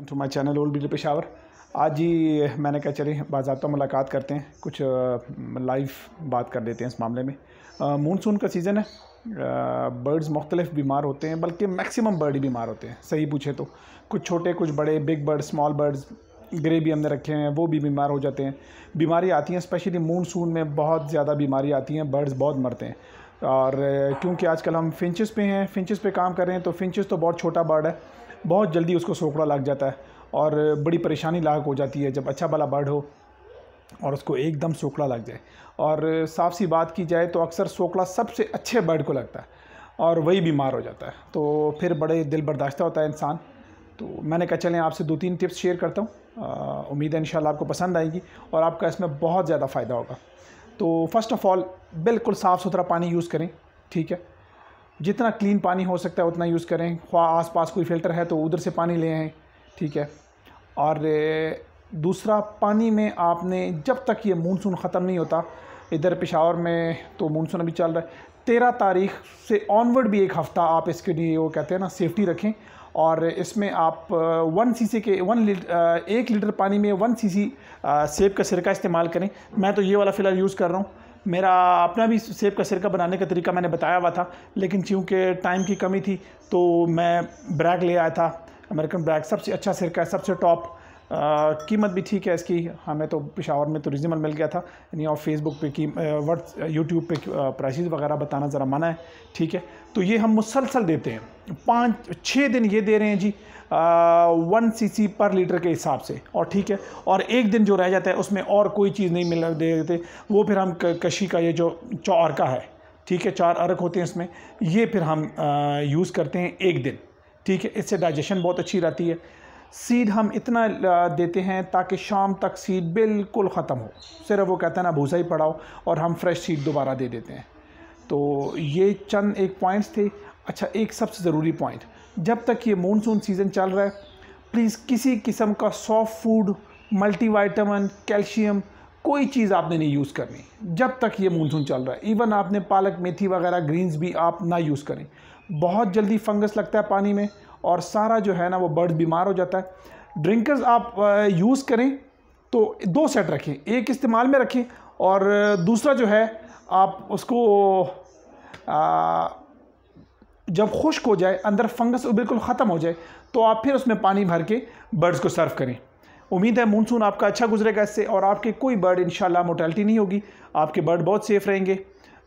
welcome to my channel old Bijli Peshawar आज ही मैंने कहा चले बाबा तो मुलाकात करते हैं कुछ लाइव बात कर लेते हैं इस मामले में मानसून का सीज़न है बर्ड्स मुख्तलिफ बीमार होते हैं बल्कि मैक्सिमम बर्ड ही बीमार होते हैं सही पूछे तो कुछ छोटे कुछ बड़े big bird small birds grey भी हमने रखे हैं वो भी बीमार हो जाते हैं बीमारी आती हैं स्पेशली मूनसून में बहुत ज़्यादा बीमारी आती हैं बर्ड्स बहुत मरते हैं और क्योंकि आजकल हम फिंचेस पे हैं फिंचेस पे काम कर रहे हैं तो फिंचेस तो बहुत छोटा बर्ड है बहुत जल्दी उसको सोखड़ा लग जाता है और बड़ी परेशानी लाक हो जाती है जब अच्छा वाला बर्ड हो और उसको एकदम सोखड़ा लग जाए और साफ सी बात की जाए तो अक्सर सोखड़ा सबसे अच्छे बर्ड को लगता है और वही बीमार हो जाता है तो फिर बड़े दिल बर्दाश्त होता है इंसान तो मैंने कहा चलें आपसे दो तीन टिप्स शेयर करता हूँ उम्मीद है इन आपको पसंद आएगी और आपका इसमें बहुत ज़्यादा फ़ायदा होगा तो फर्स्ट ऑफ ऑल बिल्कुल साफ़ सुथरा पानी यूज़ करें ठीक है जितना क्लीन पानी हो सकता है उतना यूज़ करें ख्वा आस पास कोई फ़िल्टर है तो उधर से पानी ले आएँ ठीक है और दूसरा पानी में आपने जब तक ये मानसून ख़त्म नहीं होता इधर पेशावर में तो मानसून अभी चल रहा है तेरह तारीख से ऑनवर्ड भी एक हफ़्ता आप इसके लिए वो कहते हैं ना सेफ्टी रखें और इसमें आप वन सीसी के वन लीटर एक लीटर पानी में वन सीसी सेब का सिरका इस्तेमाल करें मैं तो ये वाला फ़िलहाल यूज़ कर रहा हूँ मेरा अपना भी सेब का सिरका बनाने का तरीका मैंने बताया हुआ था लेकिन चूँकि टाइम की कमी थी तो मैं ब्रैक ले आया था अमेरिकन ब्रैक सबसे अच्छा सिरका है सबसे टॉप कीमत भी ठीक है इसकी हमें तो पिशावर में तो रिजनेबल मिल गया था यानी और फेसबुक पे की वर्ड यूट्यूब पे प्राइसेस वगैरह बताना ज़रा मना है ठीक है तो ये हम मुसलसल देते हैं पाँच छः दिन ये दे रहे हैं जी वन सीसी पर लीटर के हिसाब से और ठीक है और एक दिन जो रह जाता है उसमें और कोई चीज़ नहीं मिल दे देते वो फिर हम कशी का ये जो चौर का है ठीक है चार अर्क होते हैं इसमें ये फिर हम यूज़ करते हैं एक दिन ठीक है इससे डाइजेशन बहुत अच्छी रहती है सीड हम इतना देते हैं ताकि शाम तक सीड बिल्कुल ख़त्म हो सिर्फ वो कहता है ना भूसा ही पड़ाओ और हम फ्रेश सीड दोबारा दे देते हैं तो ये चंद एक पॉइंट्स थे अच्छा एक सबसे ज़रूरी पॉइंट जब तक ये मानसून सीज़न चल रहा है प्लीज़ किसी किस्म का सॉफ्ट फूड मल्टीवाइटामिन कैल्शियम कोई चीज़ आपने नहीं यूज़ करनी जब तक ये मानसून चल रहा है इवन आपने पालक मेथी वगैरह ग्रीन्स भी आप ना यूज़ करें बहुत जल्दी फंगस लगता है पानी में और सारा जो है ना वो बर्ड बीमार हो जाता है ड्रिंकर्स आप यूज़ करें तो दो सेट रखें एक इस्तेमाल में रखें और दूसरा जो है आप उसको आ, जब खुश्क हो जाए अंदर फंगस बिल्कुल ख़त्म हो जाए तो आप फिर उसमें पानी भर के बर्ड्स को सर्व करें उम्मीद है मानसून आपका अच्छा गुजरेगा इससे और आपके कोई बर्ड इन मोटेलिटी नहीं होगी आपके बर्ड बहुत सेफ़ रहेंगे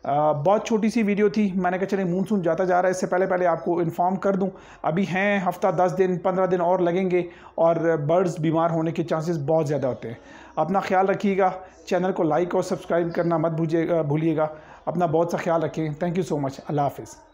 बहुत छोटी सी वीडियो थी मैंने कहा चले मूनसून जाता जा रहा है इससे पहले पहले आपको इन्फॉर्म कर दूं अभी हैं हफ्ता दस दिन पंद्रह दिन और लगेंगे और बर्ड्स बीमार होने के चांसेस बहुत ज़्यादा होते हैं अपना ख्याल रखिएगा चैनल को लाइक और सब्सक्राइब करना मत भूलिएगा अपना बहुत सा ख्याल रखें थैंक यू सो मच अल्लाह हाफिज़